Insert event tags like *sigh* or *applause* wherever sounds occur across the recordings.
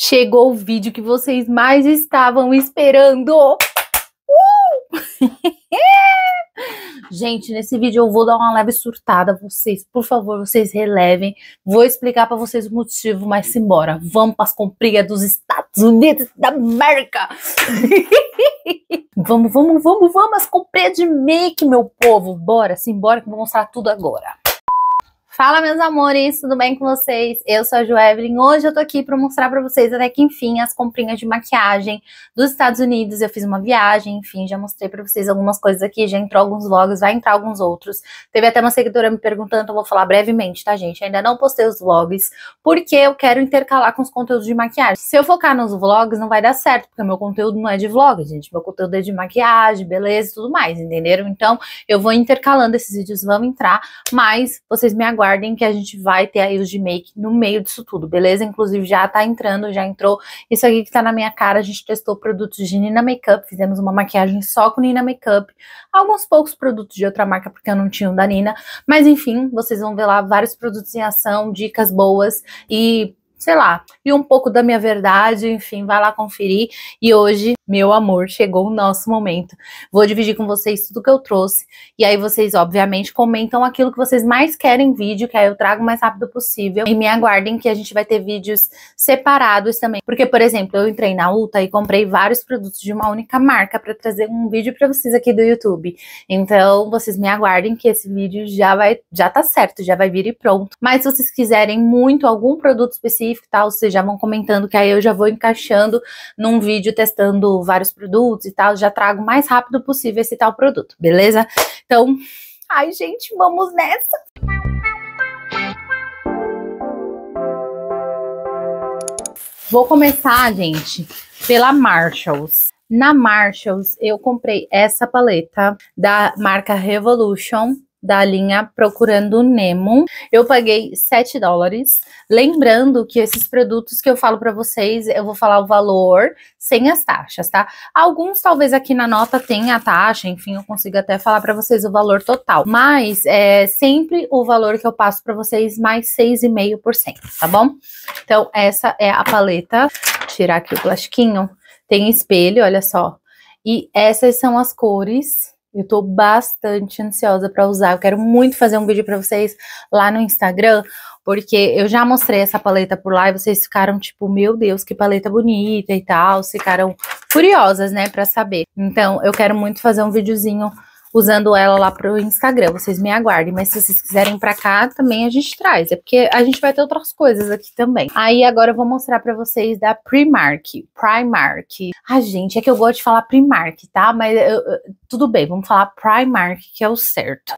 Chegou o vídeo que vocês mais estavam esperando. Uh! *laughs* Gente, nesse vídeo eu vou dar uma leve surtada. Vocês, por favor, vocês relevem. Vou explicar para vocês o motivo, mas simbora. Vamos para as compridas dos Estados Unidos da América. *laughs* vamos, vamos, vamos, vamos. As comprinhas de make, meu povo. Bora, simbora que eu vou mostrar tudo agora. Fala, meus amores, tudo bem com vocês? Eu sou a Jo Evelyn. Hoje eu tô aqui para mostrar para vocês até que enfim as comprinhas de maquiagem dos Estados Unidos. Eu fiz uma viagem, enfim, já mostrei para vocês algumas coisas aqui, já entrou alguns vlogs, vai entrar alguns outros. Teve até uma seguidora me perguntando, eu vou falar brevemente, tá, gente? Ainda não postei os vlogs, porque eu quero intercalar com os conteúdos de maquiagem. Se eu focar nos vlogs, não vai dar certo, porque meu conteúdo não é de vlog, gente. Meu conteúdo é de maquiagem, beleza e tudo mais, entenderam? Então, eu vou intercalando esses vídeos, vão entrar, mas vocês me aguardam aguardem que a gente vai ter aí os de make no meio disso tudo, beleza? Inclusive já tá entrando, já entrou. Isso aqui que tá na minha cara, a gente testou produtos de Nina Makeup, fizemos uma maquiagem só com Nina Makeup, alguns poucos produtos de outra marca, porque eu não tinha um da Nina, mas enfim, vocês vão ver lá vários produtos em ação, dicas boas e sei lá, e um pouco da minha verdade, enfim, vai lá conferir. E hoje meu amor, chegou o nosso momento. Vou dividir com vocês tudo que eu trouxe. E aí vocês, obviamente, comentam aquilo que vocês mais querem em vídeo, que aí eu trago o mais rápido possível. E me aguardem que a gente vai ter vídeos separados também. Porque, por exemplo, eu entrei na Ulta e comprei vários produtos de uma única marca para trazer um vídeo para vocês aqui do YouTube. Então, vocês me aguardem que esse vídeo já vai já tá certo, já vai vir e pronto. Mas se vocês quiserem muito algum produto específico e tal, vocês já vão comentando que aí eu já vou encaixando num vídeo testando vários produtos e tal, já trago o mais rápido possível esse tal produto, beleza? Então, ai gente, vamos nessa! Vou começar, gente, pela Marshalls. Na Marshalls, eu comprei essa paleta da marca Revolution da linha Procurando Nemo. Eu paguei 7 dólares. Lembrando que esses produtos que eu falo para vocês, eu vou falar o valor sem as taxas, tá? Alguns talvez aqui na nota tenha a taxa, enfim, eu consigo até falar para vocês o valor total. Mas é sempre o valor que eu passo para vocês mais 6,5%, tá bom? Então essa é a paleta. Vou tirar aqui o plastiquinho. Tem espelho, olha só. E essas são as cores eu tô bastante ansiosa para usar. Eu quero muito fazer um vídeo para vocês lá no Instagram, porque eu já mostrei essa paleta por lá e vocês ficaram tipo, meu Deus, que paleta bonita e tal, ficaram curiosas, né, para saber. Então, eu quero muito fazer um videozinho usando ela lá pro Instagram. Vocês me aguardem, mas se vocês quiserem para cá também a gente traz, é porque a gente vai ter outras coisas aqui também. Aí agora eu vou mostrar para vocês da Primark, Primark. Ah, gente, é que eu gosto de falar Primark, tá? Mas eu, tudo bem, vamos falar Primark que é o certo.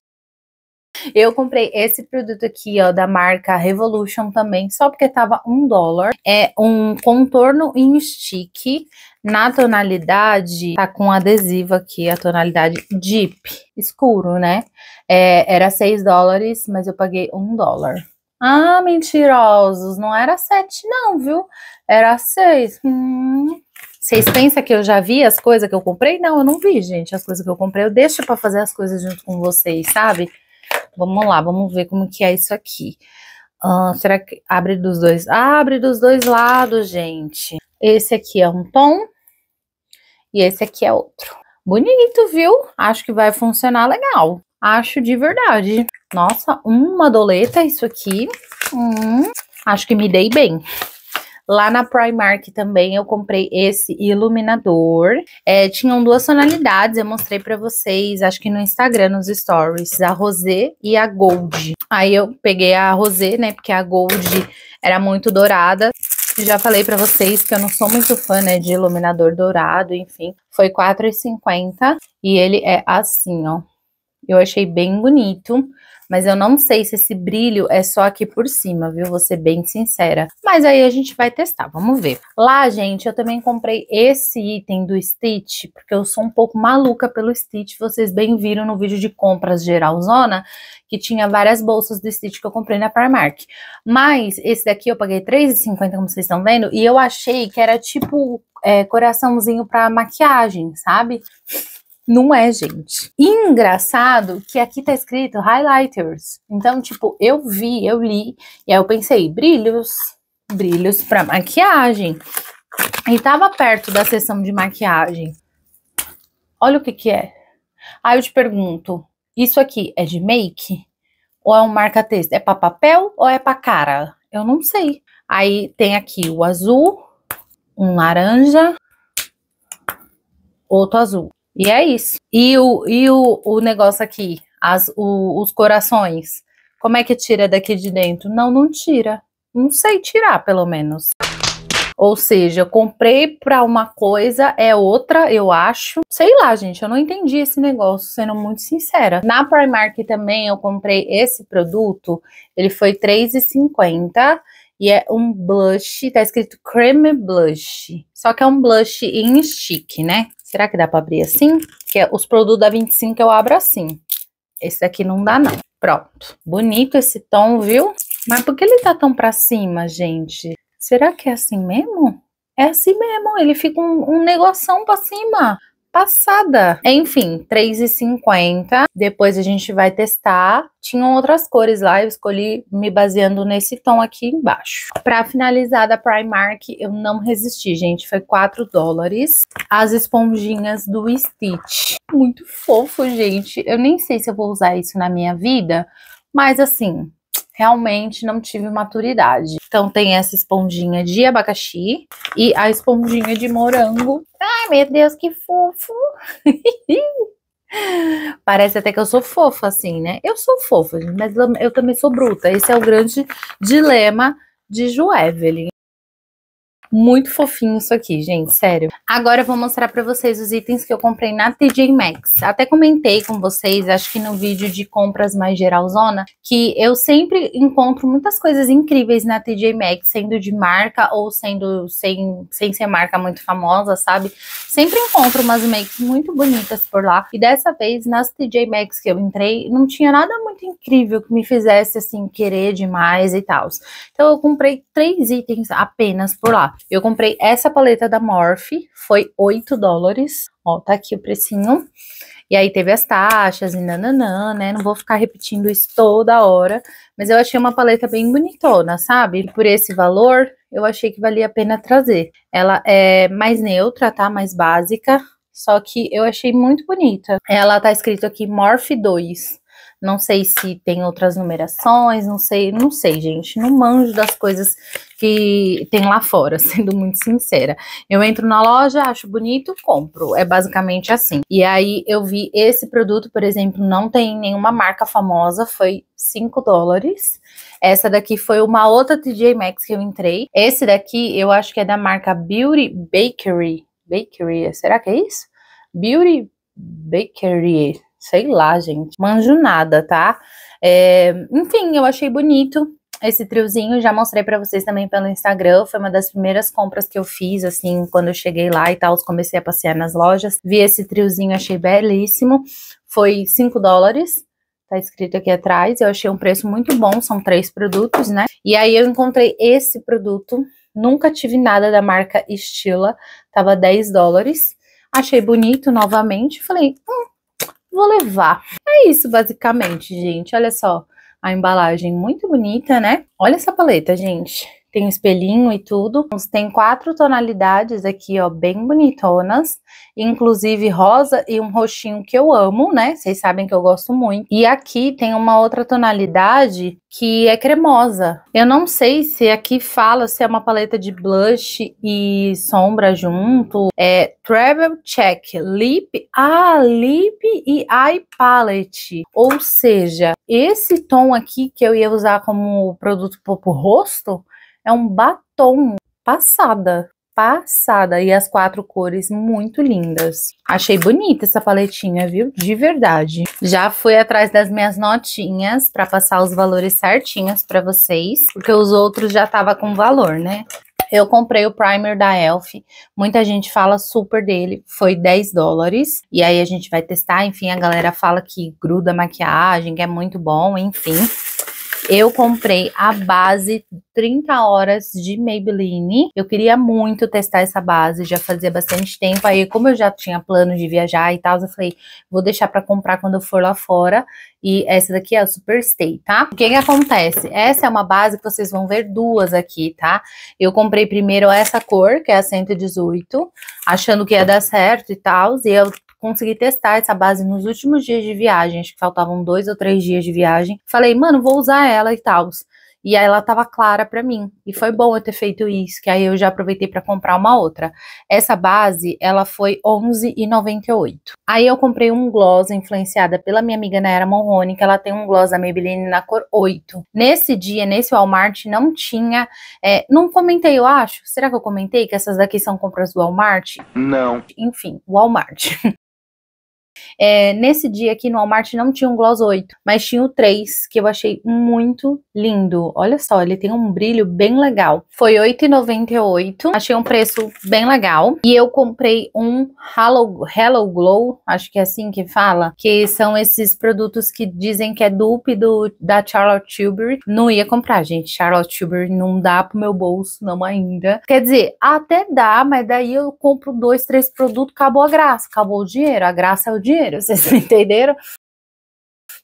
Eu comprei esse produto aqui, ó, da marca Revolution também, só porque tava um dólar. É um contorno em stick na tonalidade, tá com adesivo aqui, a tonalidade Deep, escuro, né? É, era 6 dólares, mas eu paguei um dólar. Ah, mentirosos, não era 7 não, viu? Era 6. Hum, vocês pensam que eu já vi as coisas que eu comprei? Não, eu não vi, gente, as coisas que eu comprei. Eu deixo para fazer as coisas junto com vocês, sabe? Vamos lá, vamos ver como que é isso aqui. Uh, será que abre dos dois? Ah, abre dos dois lados, gente. Esse aqui é um tom e esse aqui é outro. Bonito, viu? Acho que vai funcionar legal. Acho de verdade. Nossa, uma doleta isso aqui. Hum, acho que me dei bem. Lá na Primark também eu comprei esse iluminador. É, tinham duas tonalidades, eu mostrei para vocês, acho que no Instagram, nos stories, a rosé e a gold. Aí eu peguei a rosé, né, porque a gold era muito dourada. Já falei para vocês que eu não sou muito fã, né, de iluminador dourado, enfim. Foi R$4,50 e ele é assim, ó eu achei bem bonito, mas eu não sei se esse brilho é só aqui por cima, viu? Vou ser bem sincera. Mas aí a gente vai testar, vamos ver. Lá, gente, eu também comprei esse item do Stitch, porque eu sou um pouco maluca pelo Stitch. Vocês bem viram no vídeo de compras geralzona, que tinha várias bolsas do Stitch que eu comprei na Primark. Mas esse daqui eu paguei R$3,50, como vocês estão vendo, e eu achei que era tipo é, coraçãozinho pra maquiagem, sabe? Não é, gente. Engraçado que aqui tá escrito highlighters. Então, tipo, eu vi, eu li, e aí eu pensei, brilhos, brilhos para maquiagem. E tava perto da sessão de maquiagem. Olha o que que é. Aí eu te pergunto, isso aqui é de make? Ou é um marca-texto? É para papel ou é para cara? Eu não sei. Aí tem aqui o azul, um laranja, outro azul. E é isso. E o, e o, o negócio aqui, as, o, os corações. Como é que tira daqui de dentro? Não, não tira. Não sei tirar, pelo menos. Ou seja, eu comprei para uma coisa, é outra, eu acho. Sei lá, gente, eu não entendi esse negócio, sendo muito sincera. Na Primark também eu comprei esse produto, ele foi R$3,50. E é um blush, tá escrito creme Blush. Só que é um blush em stick, né? Será que dá pra abrir assim? Porque os produtos da 25 eu abro assim. Esse aqui não dá, não. Pronto. Bonito esse tom, viu? Mas por que ele tá tão pra cima, gente? Será que é assim mesmo? É assim mesmo, ele fica um, um negoção pra cima passada. Enfim, 3,50. Depois a gente vai testar. Tinham outras cores lá, eu escolhi me baseando nesse tom aqui embaixo. Para finalizar da Primark, eu não resisti, gente. Foi 4 dólares. As esponjinhas do Stitch. Muito fofo, gente. Eu nem sei se eu vou usar isso na minha vida, mas assim, realmente não tive maturidade. Então tem essa esponjinha de abacaxi e a esponjinha de morango meu Deus, que fofo. *laughs* Parece até que eu sou fofa, assim, né? Eu sou fofa, mas eu também sou bruta. Esse é o grande dilema de Joevelyn. Muito fofinho isso aqui, gente, sério. Agora eu vou mostrar pra vocês os itens que eu comprei na TJ Maxx. Até comentei com vocês, acho que no vídeo de compras mais geralzona, que eu sempre encontro muitas coisas incríveis na TJ Maxx, sendo de marca ou sendo sem, sem ser marca muito famosa, sabe? Sempre encontro umas makes muito bonitas por lá. E dessa vez, nas TJ Maxx que eu entrei, não tinha nada muito incrível que me fizesse, assim, querer demais e tal. Então eu comprei três itens apenas por lá. Eu comprei essa paleta da Morphe, foi 8 dólares. Ó, tá aqui o precinho. E aí teve as taxas e nananã, né? Não vou ficar repetindo isso toda hora. Mas eu achei uma paleta bem bonitona, sabe? Por esse valor, eu achei que valia a pena trazer. Ela é mais neutra, tá? Mais básica. Só que eu achei muito bonita. Ela tá escrito aqui Morphe 2. Não sei se tem outras numerações, não sei, não sei, gente. Não manjo das coisas que tem lá fora, *laughs* sendo muito sincera. Eu entro na loja, acho bonito, compro. É basicamente assim. E aí eu vi esse produto, por exemplo, não tem nenhuma marca famosa, foi 5 dólares. Essa daqui foi uma outra TJ Maxx que eu entrei. Esse daqui eu acho que é da marca Beauty Bakery. Bakery, será que é isso? Beauty Bakery, sei lá, gente. Manjo nada, tá? É, enfim, eu achei bonito esse triozinho já mostrei para vocês também pelo Instagram. Foi uma das primeiras compras que eu fiz, assim, quando eu cheguei lá e tal. Comecei a passear nas lojas. Vi esse triozinho, achei belíssimo. Foi 5 dólares. Tá escrito aqui atrás. Eu achei um preço muito bom. São três produtos, né? E aí eu encontrei esse produto. Nunca tive nada da marca Estila. Tava 10 dólares. Achei bonito novamente. Falei, hum, vou levar. É isso, basicamente, gente. Olha só a embalagem muito bonita, né? Olha essa paleta, gente tem um espelhinho e tudo. Então, tem quatro tonalidades aqui, ó, bem bonitonas, inclusive rosa e um roxinho que eu amo, né? Vocês sabem que eu gosto muito. E aqui tem uma outra tonalidade que é cremosa. Eu não sei se aqui fala se é uma paleta de blush e sombra junto. É Travel Check Lip, ah, Lip e Eye Palette. Ou seja, esse tom aqui que eu ia usar como produto pro rosto, é um batom passada, passada e as quatro cores muito lindas. Achei bonita essa paletinha, viu? De verdade. Já fui atrás das minhas notinhas para passar os valores certinhos para vocês, porque os outros já tava com valor, né? Eu comprei o primer da Elf, muita gente fala super dele, foi 10 dólares, e aí a gente vai testar, enfim, a galera fala que gruda maquiagem, que é muito bom, enfim. Eu comprei a base 30 horas de Maybelline. Eu queria muito testar essa base, já fazia bastante tempo. Aí, como eu já tinha plano de viajar e tal, eu falei, vou deixar para comprar quando eu for lá fora. E essa daqui é a Superstay, tá? O que que acontece? Essa é uma base que vocês vão ver duas aqui, tá? Eu comprei primeiro essa cor, que é a 118, achando que ia dar certo e tal. E eu consegui testar essa base nos últimos dias de viagem, acho que faltavam dois ou três dias de viagem. Falei, mano, vou usar ela e tal. E aí ela tava clara para mim. E foi bom eu ter feito isso, que aí eu já aproveitei para comprar uma outra. Essa base, ela foi R$11,98. Aí eu comprei um gloss influenciada pela minha amiga Naira Monrone, que ela tem um gloss da Maybelline na cor 8. Nesse dia, nesse Walmart, não tinha... É, não comentei, eu acho. Será que eu comentei que essas daqui são compras do Walmart? Não. Enfim, Walmart. *laughs* É, nesse dia aqui no Walmart não tinha um gloss 8, mas tinha o 3, que eu achei muito lindo. Olha só, ele tem um brilho bem legal. Foi R$8,98. Achei um preço bem legal. E eu comprei um Hello, Hello Glow, acho que é assim que fala, que são esses produtos que dizem que é dupe do, da Charlotte Tilbury. Não ia comprar, gente. Charlotte Tilbury não dá pro meu bolso, não ainda. Quer dizer, até dá, mas daí eu compro dois, três produtos, acabou a graça, acabou o dinheiro. A graça é o dinheiro. *laughs* vocês entenderam?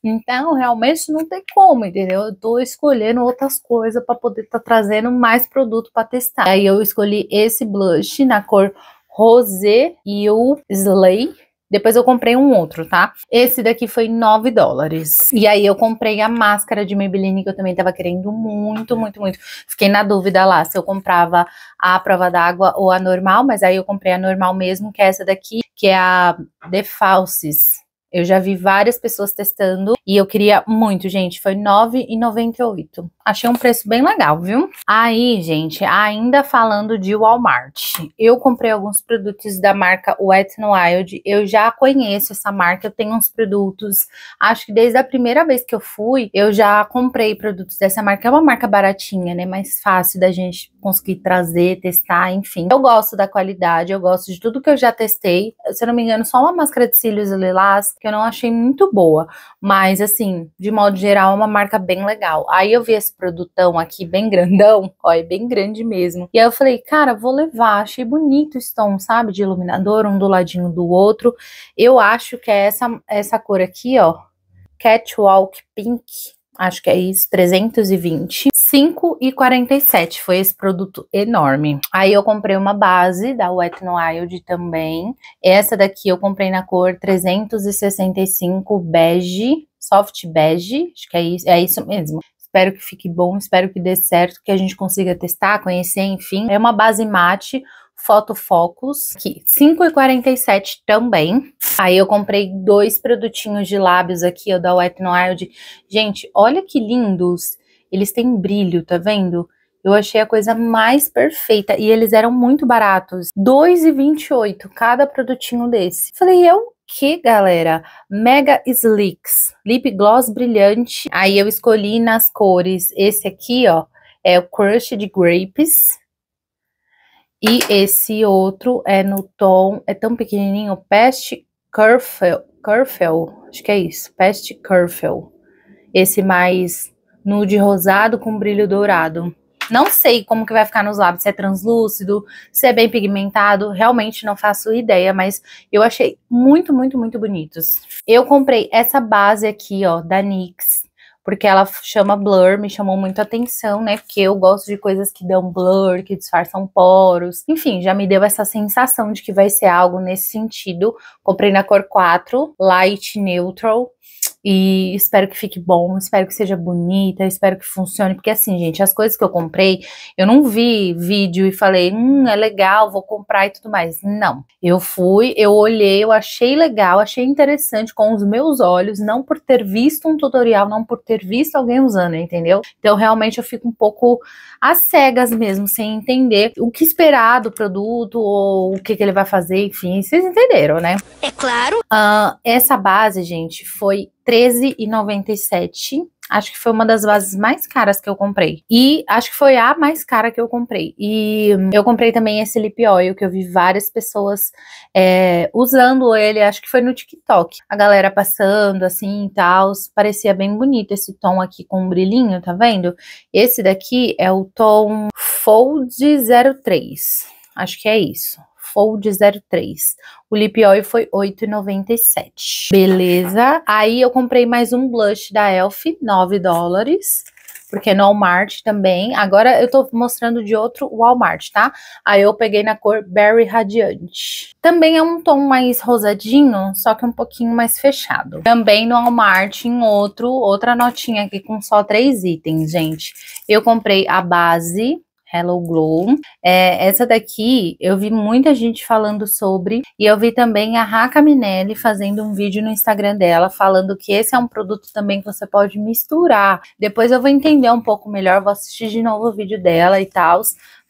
Então, realmente não tem como, entendeu? Eu tô escolhendo outras coisas para poder estar tá trazendo mais produto para testar. Aí eu escolhi esse blush na cor rosé e o slay depois eu comprei um outro, tá? Esse daqui foi 9 dólares. E aí eu comprei a máscara de Maybelline, que eu também tava querendo muito, muito, muito. Fiquei na dúvida lá se eu comprava a prova d'água ou a normal, mas aí eu comprei a normal mesmo, que é essa daqui, que é a The Falses. Eu já vi várias pessoas testando e eu queria muito, gente. Foi R$ 9,98. Achei um preço bem legal, viu? Aí, gente, ainda falando de Walmart. Eu comprei alguns produtos da marca Wet n Wild. Eu já conheço essa marca, eu tenho uns produtos. Acho que desde a primeira vez que eu fui, eu já comprei produtos dessa marca. É uma marca baratinha, né? Mais fácil da gente conseguir trazer, testar, enfim. Eu gosto da qualidade, eu gosto de tudo que eu já testei. Se eu não me engano, só uma máscara de cílios lilás que eu não achei muito boa, mas assim, de modo geral, é uma marca bem legal. Aí eu vi esse produtão aqui bem *laughs* grandão, ó, é bem grande mesmo. E aí eu falei, cara, vou levar, achei bonito esse tom, sabe, de iluminador, um do ladinho do outro. Eu acho que é essa essa cor aqui, ó, Catwalk Pink, acho que é isso, 320. 5,47 foi esse produto enorme. Aí eu comprei uma base da Wet n Wild também. Essa daqui eu comprei na cor 365 bege, soft bege, acho que é isso, é isso mesmo. Espero que fique bom, espero que dê certo, que a gente consiga testar, conhecer, enfim. É uma base mate, Foto Focus, que 5,47 também. Aí eu comprei dois produtinhos de lábios aqui, da Wet n Wild. Gente, olha que lindos! Eles têm brilho, tá vendo? Eu achei a coisa mais perfeita e eles eram muito baratos, R$2,28 cada produtinho desse. Falei, eu é que, galera? Mega Slicks, lip gloss brilhante. Aí eu escolhi nas cores, esse aqui, ó, é o Crush de Grapes. E esse outro é no tom, é tão pequenininho, Past Curfew, Curfew, acho que é isso, Past Curfew. Esse mais nude rosado com brilho dourado. Não sei como que vai ficar nos lábios, se é translúcido, se é bem pigmentado, realmente não faço ideia, mas eu achei muito, muito, muito bonitos. Eu comprei essa base aqui, ó, da NYX, porque ela chama blur, me chamou muito atenção, né? Porque eu gosto de coisas que dão blur, que disfarçam poros. Enfim, já me deu essa sensação de que vai ser algo nesse sentido. Comprei na cor 4, Light Neutral. E espero que fique bom, espero que seja bonita, espero que funcione. Porque assim, gente, as coisas que eu comprei, eu não vi vídeo e falei, hum, é legal, vou comprar e tudo mais. Não. Eu fui, eu olhei, eu achei legal, achei interessante com os meus olhos, não por ter visto um tutorial, não por ter visto alguém usando, entendeu? Então, realmente, eu fico um pouco às cegas mesmo, sem entender o que esperar do produto ou o que, que ele vai fazer, enfim, vocês entenderam, né? É claro. Uh, essa base, gente, foi 13,97. Acho que foi uma das bases mais caras que eu comprei. E acho que foi a mais cara que eu comprei. E hum, eu comprei também esse lip oil, que eu vi várias pessoas é, usando ele. Acho que foi no TikTok. A galera passando assim e tal. Parecia bem bonito esse tom aqui com um brilhinho, tá vendo? Esse daqui é o tom Fold 03. Acho que é isso. Fold 03. O lip oil foi 8,97. Beleza? Aí eu comprei mais um blush da Elf, 9 dólares porque no Walmart também. Agora eu tô mostrando de outro Walmart, tá? Aí eu peguei na cor Berry Radiante. Também é um tom mais rosadinho, só que um pouquinho mais fechado. Também no Walmart, em outro, outra notinha aqui com só três itens, gente. Eu comprei a base, Hello Glow. É, essa daqui eu vi muita gente falando sobre e eu vi também a Raca Minelli fazendo um vídeo no Instagram dela falando que esse é um produto também que você pode misturar. Depois eu vou entender um pouco melhor, vou assistir de novo o vídeo dela e tal,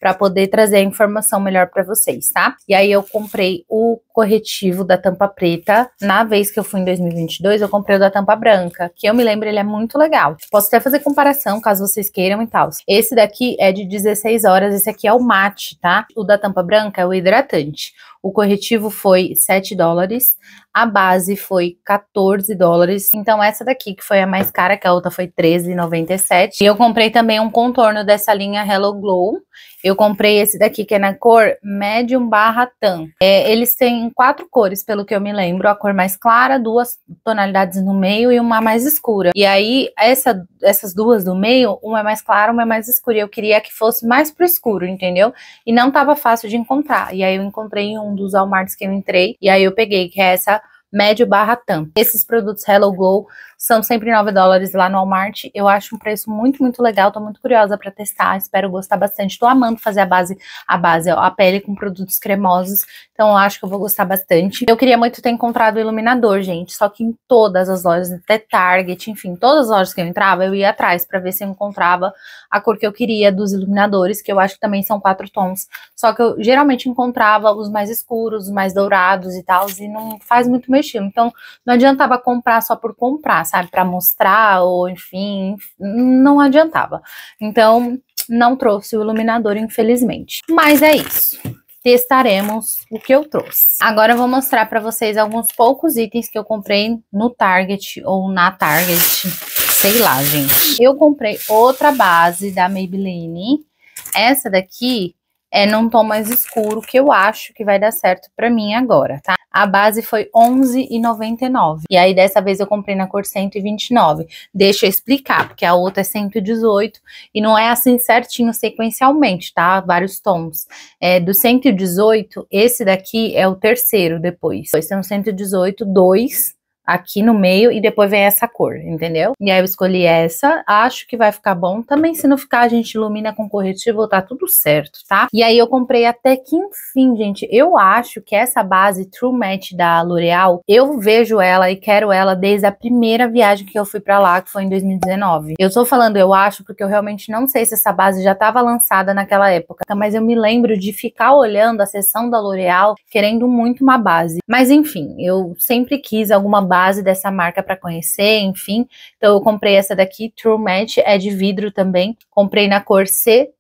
para poder trazer a informação melhor para vocês, tá? E aí eu comprei o corretivo da tampa preta. Na vez que eu fui em 2022, eu comprei o da tampa branca, que eu me lembro ele é muito legal. Posso até fazer comparação, caso vocês queiram e tal. Esse daqui é de 16 horas, esse aqui é o mate, tá? O da tampa branca é o hidratante o corretivo foi 7 dólares, a base foi 14 dólares. Então essa daqui que foi a mais cara, que a outra foi 13,97. E eu comprei também um contorno dessa linha Hello Glow. Eu comprei esse daqui que é na cor medium barra tan. É, eles têm quatro cores, pelo que eu me lembro. A cor mais clara, duas tonalidades no meio e uma mais escura. E aí essa, essas duas do meio, uma é mais clara, uma é mais escura. E eu queria que fosse mais pro escuro, entendeu? E não tava fácil de encontrar. E aí eu encontrei um dos Walmarts que eu entrei. E aí eu peguei, que é essa médio barra tan. Esses produtos Hello Glow são sempre 9 dólares lá no Walmart. Eu acho um preço muito, muito legal. Tô muito curiosa para testar. Espero gostar bastante. Tô amando fazer a base, a base, ó, a pele com produtos cremosos. Então eu acho que eu vou gostar bastante. Eu queria muito ter encontrado o iluminador, gente. Só que em todas as lojas, até Target, enfim, todas as lojas que eu entrava, eu ia atrás para ver se eu encontrava a cor que eu queria dos iluminadores, que eu acho que também são quatro tons. Só que eu geralmente encontrava os mais escuros, os mais dourados e tal, e não faz muito meu estilo. Então não adiantava comprar só por comprar, sabe, para mostrar ou enfim, não adiantava. Então, não trouxe o iluminador, infelizmente. Mas é isso. Testaremos o que eu trouxe. Agora eu vou mostrar para vocês alguns poucos itens que eu comprei no Target ou na Target, sei lá, gente. Eu comprei outra base da Maybelline. Essa daqui é num tom mais escuro, que eu acho que vai dar certo pra mim agora, tá? A base foi R$11,99. E aí, dessa vez, eu comprei na cor 129. Deixa eu explicar, porque a outra é 118 e não é assim certinho sequencialmente, tá? Vários tons. É, do 118, esse daqui é o terceiro depois. Depois tem um 118, 2, aqui no meio e depois vem essa cor, entendeu? E aí eu escolhi essa, acho que vai ficar bom. Também se não ficar, a gente ilumina com corretivo, tá tudo certo, tá? E aí eu comprei até que enfim, gente, eu acho que essa base True Match da L'Oreal, eu vejo ela e quero ela desde a primeira viagem que eu fui pra lá, que foi em 2019. Eu tô falando eu acho porque eu realmente não sei se essa base já tava lançada naquela época, tá? mas eu me lembro de ficar olhando a sessão da L'Oreal querendo muito uma base. Mas enfim, eu sempre quis alguma base base dessa marca para conhecer, enfim. Então eu comprei essa daqui, True Match, é de vidro também. Comprei na cor C3,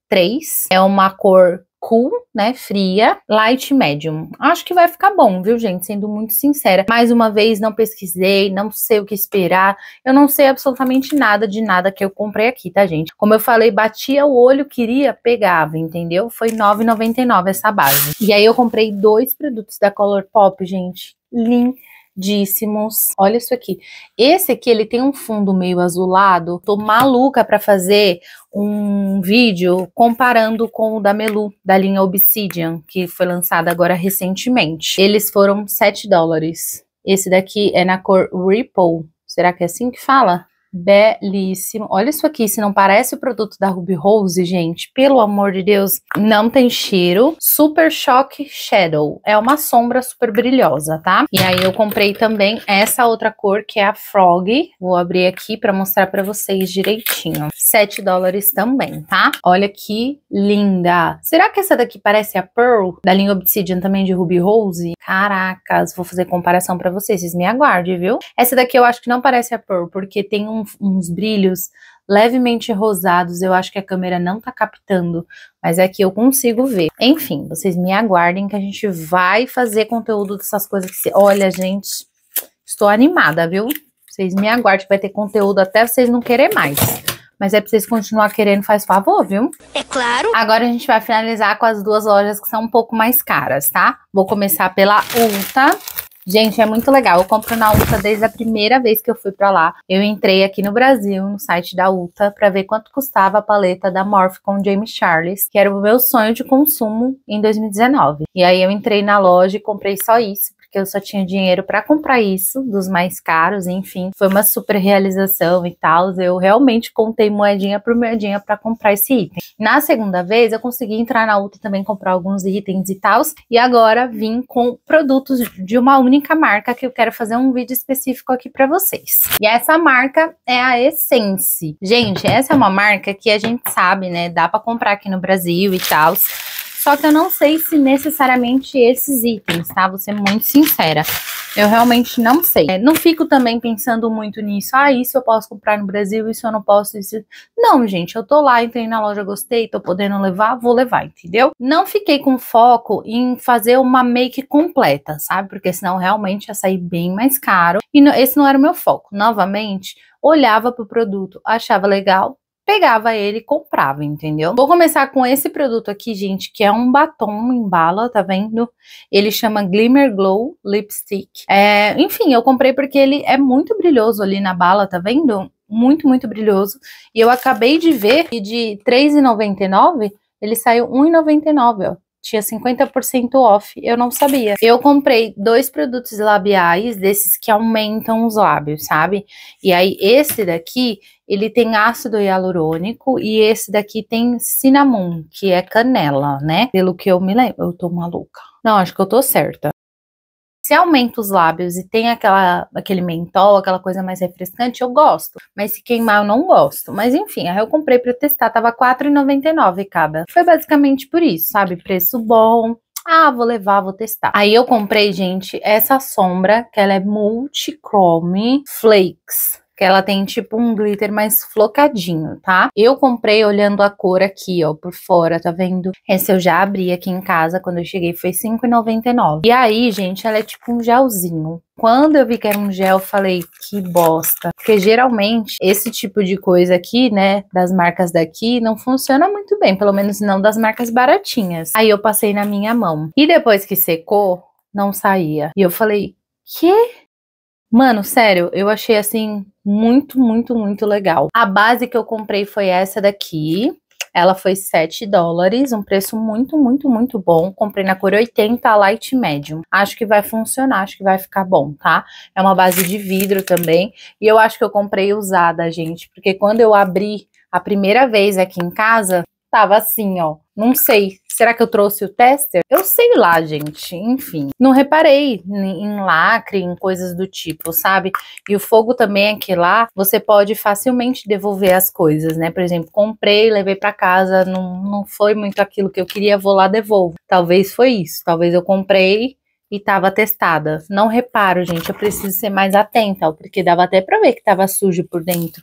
é uma cor cool, né, fria, light medium. Acho que vai ficar bom, viu, gente? Sendo muito sincera. Mais uma vez, não pesquisei, não sei o que esperar. Eu não sei absolutamente nada de nada que eu comprei aqui, tá, gente? Como eu falei, batia o olho, queria, pegava, entendeu? Foi R$ 9,99 essa base. E aí eu comprei dois produtos da Colourpop, gente. Lindo lindíssimos. Olha isso aqui. Esse aqui, ele tem um fundo meio azulado. Tô maluca para fazer um vídeo comparando com o da Melu, da linha Obsidian, que foi lançada agora recentemente. Eles foram 7 dólares. Esse daqui é na cor Ripple. Será que é assim que fala? belíssimo. Olha isso aqui, se não parece o produto da Ruby Rose, gente, pelo amor de Deus, não tem cheiro. Super Shock Shadow, é uma sombra super brilhosa, tá? E aí eu comprei também essa outra cor, que é a Frog. Vou abrir aqui pra mostrar pra vocês direitinho. 7 dólares também, tá? Olha que linda! Será que essa daqui parece a Pearl, da linha Obsidian também de Ruby Rose? Caracas, vou fazer comparação pra vocês, vocês me aguardem, viu? Essa daqui eu acho que não parece a Pearl, porque tem um um, uns brilhos levemente rosados, eu acho que a câmera não tá captando, mas é que eu consigo ver. Enfim, vocês me aguardem que a gente vai fazer conteúdo dessas coisas que... Olha, gente, estou animada, viu? Vocês me aguardem, vai ter conteúdo até vocês não querer mais. Mas é pra vocês continuar querendo, faz favor, viu? É claro. Agora a gente vai finalizar com as duas lojas que são um pouco mais caras, tá? Vou começar pela Ulta Gente, é muito legal. Eu compro na Ulta desde a primeira vez que eu fui para lá. Eu entrei aqui no Brasil, no site da Ulta para ver quanto custava a paleta da Morph com James Charles, que era o meu sonho de consumo em 2019. E aí eu entrei na loja e comprei só isso, porque eu só tinha dinheiro para comprar isso, dos mais caros, enfim. Foi uma super realização e tal. Eu realmente contei moedinha por moedinha para comprar esse item. Na segunda vez, eu consegui entrar na outra também comprar alguns itens e tal. E agora vim com produtos de uma única marca que eu quero fazer um vídeo específico aqui para vocês. E essa marca é a Essence. Gente, essa é uma marca que a gente sabe, né? Dá para comprar aqui no Brasil e tal. Só que eu não sei se necessariamente esses itens, tá? Vou ser muito sincera. Eu realmente não sei. É, não fico também pensando muito nisso. Ah, isso eu posso comprar no Brasil, isso eu não posso. Isso... Não, gente, eu tô lá, entrei na loja, gostei, tô podendo levar, vou levar, entendeu? Não fiquei com foco em fazer uma make completa, sabe? Porque senão realmente ia sair bem mais caro. E no, esse não era o meu foco. Novamente, olhava pro produto, achava legal, pegava ele e comprava, entendeu? Vou começar com esse produto aqui, gente, que é um batom em bala, tá vendo? Ele chama Glimmer Glow Lipstick. É, enfim, eu comprei porque ele é muito brilhoso ali na bala, tá vendo? Muito, muito brilhoso. E eu acabei de ver que de R$3,99 ele saiu R$1,99, ó tinha 50% off, eu não sabia. Eu comprei dois produtos labiais, desses que aumentam os lábios, sabe? E aí esse daqui, ele tem ácido hialurônico e esse daqui tem cinnamon, que é canela, né? Pelo que eu me lembro, eu tô maluca. Não, acho que eu tô certa. Se aumenta os lábios e tem aquela, aquele mentol, aquela coisa mais refrescante, eu gosto. Mas se queimar, eu não gosto. Mas enfim, aí eu comprei para testar, tava R$4,99 cada. Foi basicamente por isso, sabe? Preço bom, ah, vou levar, vou testar. Aí eu comprei, gente, essa sombra, que ela é multi-chrome flakes que ela tem tipo um glitter mais flocadinho, tá? Eu comprei olhando a cor aqui, ó, por fora, tá vendo? Essa eu já abri aqui em casa quando eu cheguei, foi R$5,99. E aí, gente, ela é tipo um gelzinho. Quando eu vi que era um gel, falei, que bosta. Porque geralmente, esse tipo de coisa aqui, né, das marcas daqui, não funciona muito bem. Pelo menos não das marcas baratinhas. Aí eu passei na minha mão. E depois que secou, não saía. E eu falei, que? Mano, sério, eu achei assim muito, muito, muito legal. A base que eu comprei foi essa daqui. Ela foi 7 dólares, um preço muito, muito, muito bom. Comprei na cor 80 Light Medium. Acho que vai funcionar, acho que vai ficar bom, tá? É uma base de vidro também. E eu acho que eu comprei usada, gente. Porque quando eu abri a primeira vez aqui em casa, tava assim, ó não sei. Será que eu trouxe o tester? Eu sei lá, gente. Enfim. Não reparei em lacre, em coisas do tipo, sabe? E o fogo também é que lá você pode facilmente devolver as coisas, né? Por exemplo, comprei, levei para casa, não, não foi muito aquilo que eu queria, vou lá, devolvo. Talvez foi isso. Talvez eu comprei e tava testada. Não reparo, gente, eu preciso ser mais atenta, porque dava até para ver que tava sujo por dentro.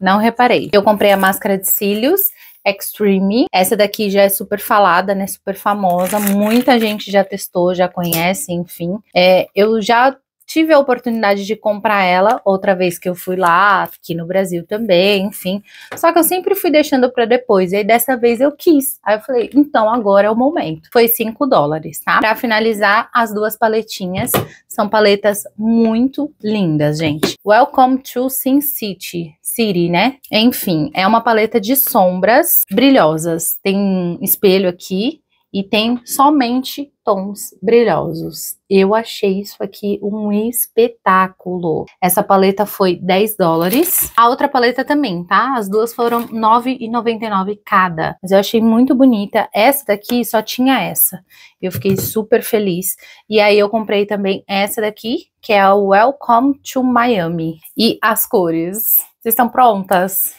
Não reparei. Eu comprei a máscara de cílios Extreme. Essa daqui já é super falada, né? Super famosa. Muita gente já testou, já conhece, enfim. É, eu já tive a oportunidade de comprar ela outra vez que eu fui lá, aqui no Brasil também, enfim. Só que eu sempre fui deixando para depois. E aí dessa vez eu quis. Aí eu falei, então agora é o momento. Foi 5 dólares, tá? Para finalizar, as duas paletinhas são paletas muito lindas, gente. Welcome to Sin City City, né? Enfim, é uma paleta de sombras brilhosas. Tem espelho aqui e tem somente tons brilhosos. Eu achei isso aqui um espetáculo. Essa paleta foi 10 dólares. A outra paleta também, tá? As duas foram 9,99 cada. Mas eu achei muito bonita. Essa daqui só tinha essa. Eu fiquei super feliz. E aí eu comprei também essa daqui, que é a Welcome to Miami. E as cores vocês estão prontas?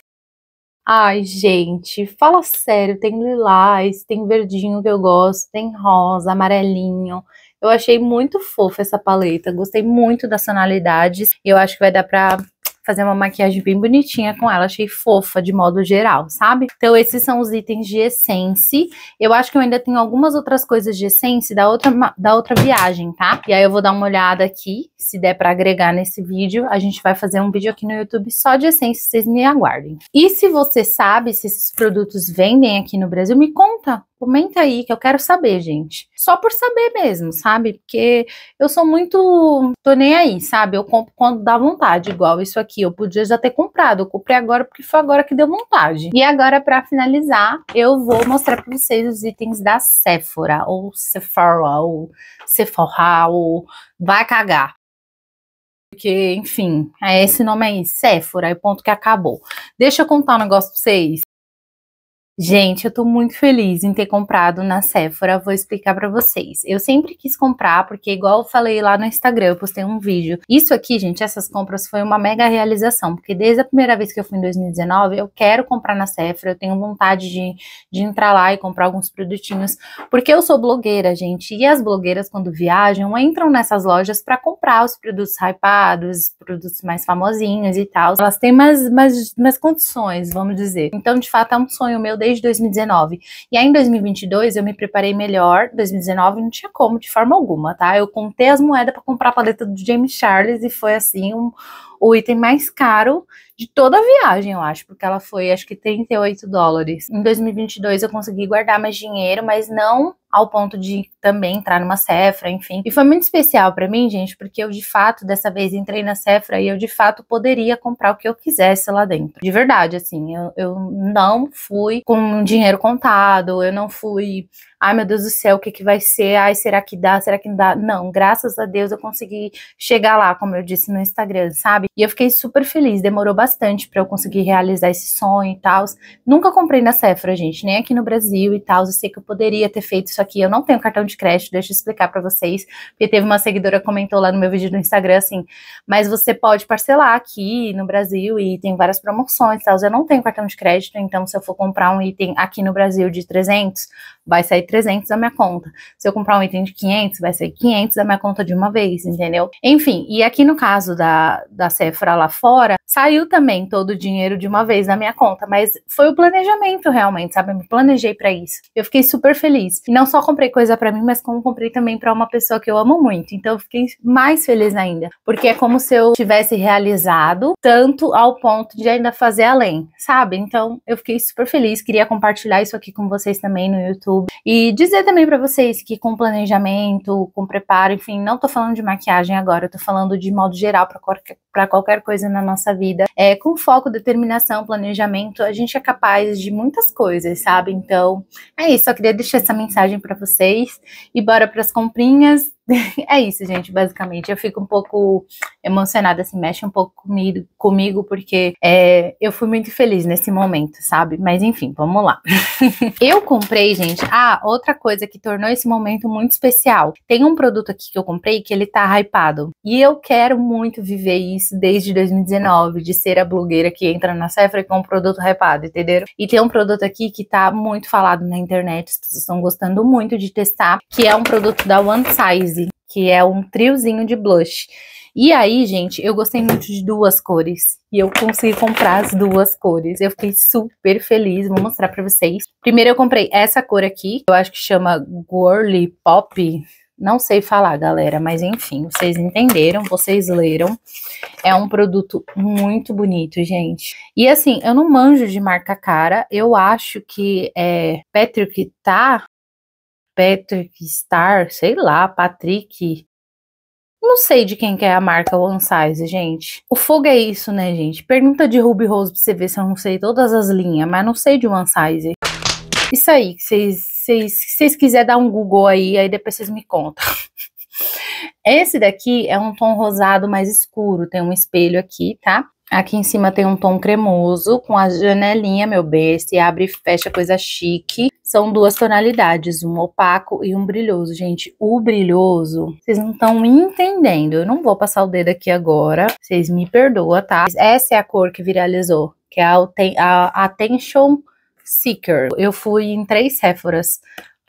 Ai, gente, fala sério, tem lilás, tem verdinho que eu gosto, tem rosa, amarelinho. Eu achei muito fofa essa paleta, gostei muito das tonalidades e eu acho que vai dar para fazer uma maquiagem bem bonitinha com ela. Achei fofa de modo geral, sabe? Então esses são os itens de Essence. Eu acho que eu ainda tenho algumas outras coisas de Essence da outra, da outra viagem, tá? E aí eu vou dar uma olhada aqui, se der pra agregar nesse vídeo. A gente vai fazer um vídeo aqui no YouTube só de Essence, vocês me aguardem. E se você sabe se esses produtos vendem aqui no Brasil, me conta Comenta aí que eu quero saber, gente. Só por saber mesmo, sabe? Porque eu sou muito. tô nem aí, sabe? Eu compro quando dá vontade, igual isso aqui. Eu podia já ter comprado. Eu comprei agora porque foi agora que deu vontade. E agora, para finalizar, eu vou mostrar para vocês os itens da Sephora, ou Sephora, ou Sephora, ou vai cagar porque, enfim, é esse nome aí, Sephora. é ponto que acabou. Deixa eu contar um negócio pra vocês. Gente, eu tô muito feliz em ter comprado na Sephora, vou explicar para vocês. Eu sempre quis comprar, porque igual eu falei lá no Instagram, eu postei um vídeo. Isso aqui, gente, essas compras foi uma mega realização, porque desde a primeira vez que eu fui em 2019, eu quero comprar na Sephora, eu tenho vontade de, de entrar lá e comprar alguns produtinhos, porque eu sou blogueira, gente, e as blogueiras quando viajam, entram nessas lojas para comprar os produtos hypados, produtos mais famosinhos e tal. Elas têm mais, mais, mais condições, vamos dizer. Então, de fato, é um sonho meu desde 2019. E aí em 2022 eu me preparei melhor. 2019 não tinha como de forma alguma, tá? Eu contei as moedas para comprar a paleta do James Charles e foi assim um, o item mais caro de toda a viagem, eu acho, porque ela foi acho que 38 dólares. Em 2022 eu consegui guardar mais dinheiro, mas não ao ponto de também entrar numa Cefra, enfim. E foi muito especial para mim, gente, porque eu de fato dessa vez entrei na Cefra e eu de fato poderia comprar o que eu quisesse lá dentro. De verdade, assim, eu, eu não fui com dinheiro contado, eu não fui ai meu Deus do céu, o que, que vai ser? Ai, será que dá? Será que não dá? Não, graças a Deus eu consegui chegar lá, como eu disse no Instagram, sabe? E eu fiquei super feliz, demorou bastante para eu conseguir realizar esse sonho e tal. Nunca comprei na Sephora, gente, nem aqui no Brasil e tal. Eu sei que eu poderia ter feito isso aqui, eu não tenho cartão de crédito, deixa eu explicar para vocês, porque teve uma seguidora que comentou lá no meu vídeo no Instagram assim, mas você pode parcelar aqui no Brasil e tem várias promoções e tal. Eu não tenho cartão de crédito, então se eu for comprar um item aqui no Brasil de 300, vai sair 300 da minha conta. Se eu comprar um item de 500, vai ser 500 da minha conta de uma vez, entendeu? Enfim, e aqui no caso da, da Sephora lá fora, saiu também todo o dinheiro de uma vez da minha conta, mas foi o planejamento realmente, sabe? Eu me planejei para isso. Eu fiquei super feliz. E não só comprei coisa para mim, mas como comprei também para uma pessoa que eu amo muito. Então eu fiquei mais feliz ainda, porque é como se eu tivesse realizado tanto ao ponto de ainda fazer além, sabe? Então eu fiquei super feliz, queria compartilhar isso aqui com vocês também no YouTube. E e dizer também para vocês que com planejamento, com preparo, enfim, não tô falando de maquiagem agora, eu tô falando de modo geral para qualquer, pra qualquer coisa na nossa vida. É, com foco, determinação, planejamento, a gente é capaz de muitas coisas, sabe? Então, é isso, só queria deixar essa mensagem para vocês e bora para as comprinhas *laughs* é isso, gente, basicamente. Eu fico um pouco emocionada, assim, mexe um pouco comigo, comigo porque é, eu fui muito feliz nesse momento, sabe? Mas enfim, vamos lá. *laughs* eu comprei, gente, ah, outra coisa que tornou esse momento muito especial. Tem um produto aqui que eu comprei que ele tá hypado. E eu quero muito viver isso desde 2019, de ser a blogueira que entra na Sephora com um produto hypado, entendeu? E tem um produto aqui que tá muito falado na internet, as pessoas estão gostando muito de testar, que é um produto da One Size que é um triozinho de blush. E aí, gente, eu gostei muito de duas cores. E eu consegui comprar as duas cores. Eu fiquei super feliz. Vou mostrar pra vocês. Primeiro eu comprei essa cor aqui. Eu acho que chama Girly Pop. Não sei falar, galera, mas enfim, vocês entenderam, vocês leram. É um produto muito bonito, gente. E assim, eu não manjo de marca cara. Eu acho que é, Patrick tá Patrick Star, sei lá, Patrick. Não sei de quem que é a marca One Size, gente. O fogo é isso, né, gente? Pergunta de Ruby Rose pra você ver se eu não sei todas as linhas, mas não sei de One Size. Isso aí, que vocês quiserem dar um Google aí, aí depois vocês me contam. *laughs* Esse daqui é um tom rosado mais escuro, tem um espelho aqui, tá? Aqui em cima tem um tom cremoso com a janelinha, meu bem, se abre e fecha, coisa chique. São duas tonalidades, um opaco e um brilhoso. Gente, o brilhoso, vocês não estão entendendo. Eu não vou passar o dedo aqui agora, vocês me perdoam, tá? Essa é a cor que viralizou, que é a, a Attention Seeker. Eu fui em três Sephoras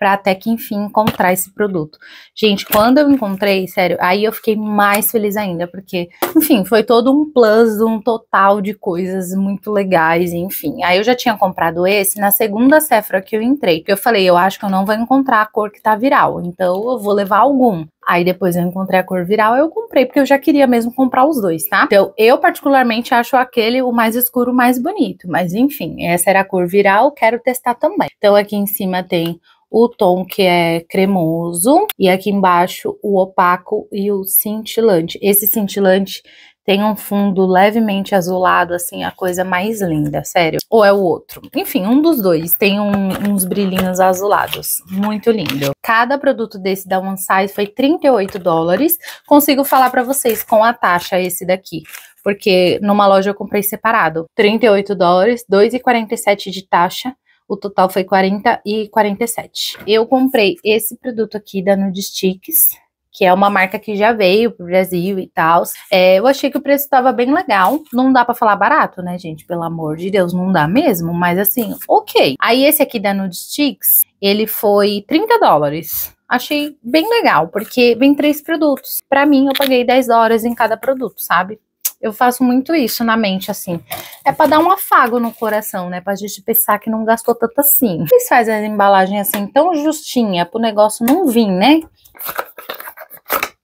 para até que enfim encontrar esse produto. Gente, quando eu encontrei, sério, aí eu fiquei mais feliz ainda, porque, enfim, foi todo um plus, um total de coisas muito legais, enfim. Aí eu já tinha comprado esse na segunda Sephora que eu entrei, que eu falei, eu acho que eu não vou encontrar a cor que tá viral, então eu vou levar algum. Aí depois eu encontrei a cor viral, eu comprei, porque eu já queria mesmo comprar os dois, tá? Então, eu particularmente acho aquele o mais escuro mais bonito, mas enfim, essa era a cor viral, quero testar também. Então aqui em cima tem o tom que é cremoso e aqui embaixo o opaco e o cintilante. Esse cintilante tem um fundo levemente azulado, assim, a coisa mais linda, sério. Ou é o outro. Enfim, um dos dois tem um, uns brilhinhos azulados. Muito lindo. Cada produto desse da One Size foi 38 dólares. Consigo falar para vocês com a taxa esse daqui. Porque numa loja eu comprei separado. 38 dólares, 2,47 de taxa. O total foi 40 e 47. Eu comprei esse produto aqui da Nude Sticks, que é uma marca que já veio pro Brasil e tal. É, eu achei que o preço estava bem legal. Não dá para falar barato, né, gente? Pelo amor de Deus, não dá mesmo. Mas assim, ok. Aí esse aqui da Nude Sticks, ele foi 30 dólares. Achei bem legal, porque vem três produtos. Para mim, eu paguei 10 horas em cada produto, sabe? Eu faço muito isso na mente, assim. É para dar um afago no coração, né? Pra gente pensar que não gastou tanto assim. Vocês fazem a embalagem assim tão justinha pro negócio não vir, né?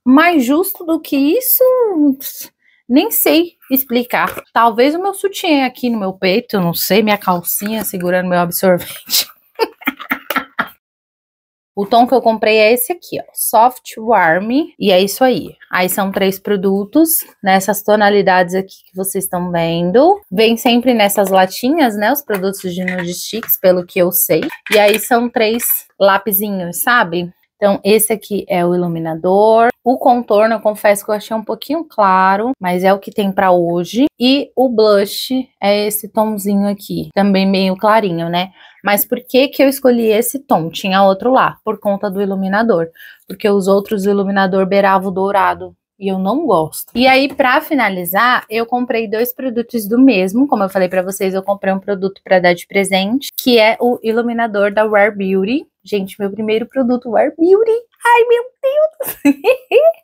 Mais justo do que isso, nem sei explicar. Talvez o meu sutiã aqui no meu peito, não sei, minha calcinha segurando meu absorvente. O tom que eu comprei é esse aqui, ó, Soft Warm, e é isso aí. Aí são três produtos, nessas tonalidades aqui que vocês estão vendo. Vem sempre nessas latinhas, né, os produtos de Nude pelo que eu sei. E aí são três lapisinhos, sabe? Então, esse aqui é o iluminador. O contorno, eu confesso que eu achei um pouquinho claro, mas é o que tem para hoje. E o blush é esse tomzinho aqui, também meio clarinho, né? Mas por que que eu escolhi esse tom? Tinha outro lá, por conta do iluminador. Porque os outros iluminador beiravam o dourado, e eu não gosto. E aí, para finalizar, eu comprei dois produtos do mesmo. Como eu falei para vocês, eu comprei um produto para dar de presente, que é o iluminador da Rare Beauty. Gente, meu primeiro produto, War Beauty. Ai, meu Deus! *laughs*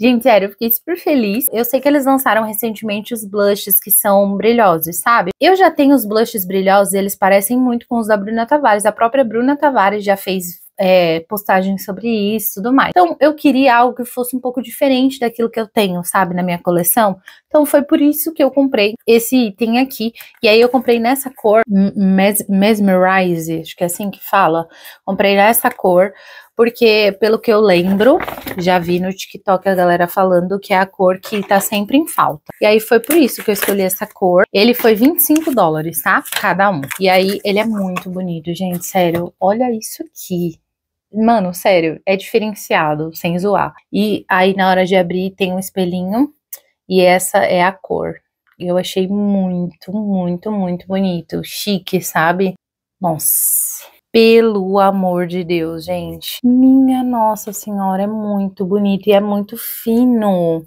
Gente, sério, eu fiquei super feliz. Eu sei que eles lançaram recentemente os blushes que são brilhosos, sabe? Eu já tenho os blushes brilhosos, eles parecem muito com os da Bruna Tavares. A própria Bruna Tavares já fez é, postagens sobre isso tudo mais. Então, eu queria algo que fosse um pouco diferente daquilo que eu tenho, sabe, na minha coleção. Então, foi por isso que eu comprei esse item aqui. E aí, eu comprei nessa cor, mes Mesmerize, acho que é assim que fala. Comprei nessa cor, porque, pelo que eu lembro, já vi no TikTok a galera falando que é a cor que tá sempre em falta. E aí foi por isso que eu escolhi essa cor. Ele foi 25 dólares, tá? Cada um. E aí ele é muito bonito, gente, sério. Olha isso aqui. Mano, sério, é diferenciado, sem zoar. E aí na hora de abrir tem um espelhinho e essa é a cor. Eu achei muito, muito, muito bonito, chique, sabe? Nossa, pelo amor de Deus, gente. Minha Nossa Senhora, é muito bonito e é muito fino.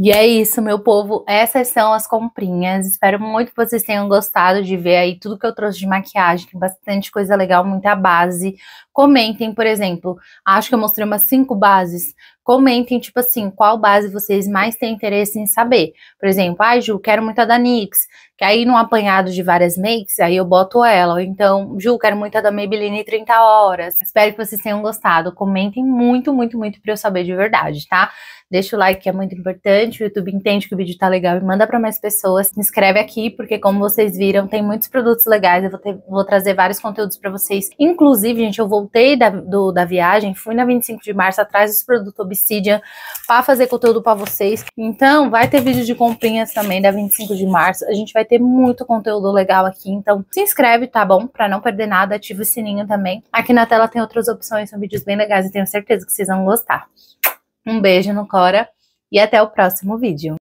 E é isso, meu povo. Essas são as comprinhas. Espero muito que vocês tenham gostado de ver aí tudo que eu trouxe de maquiagem. Tem bastante coisa legal, muita base, Comentem, por exemplo, acho que eu mostrei umas cinco bases. Comentem, tipo assim, qual base vocês mais têm interesse em saber. Por exemplo, ai, ah, Ju, quero muito a da NYX. Que aí, num apanhado de várias makes, aí eu boto ela. Ou então, Ju, quero muito a da Maybelline 30 horas. Espero que vocês tenham gostado. Comentem muito, muito, muito pra eu saber de verdade, tá? Deixa o like que é muito importante. O YouTube entende que o vídeo tá legal e manda para mais pessoas. Se inscreve aqui, porque como vocês viram, tem muitos produtos legais. Eu vou, ter, vou trazer vários conteúdos para vocês. Inclusive, gente, eu vou voltei da, do, da viagem, fui na 25 de março atrás dos produtos Obsidian para fazer conteúdo para vocês. Então, vai ter vídeo de comprinhas também da 25 de março. A gente vai ter muito conteúdo legal aqui, então se inscreve, tá bom? Para não perder nada, ativa o sininho também. Aqui na tela tem outras opções, são vídeos bem legais e tenho certeza que vocês vão gostar. Um beijo no Cora e até o próximo vídeo.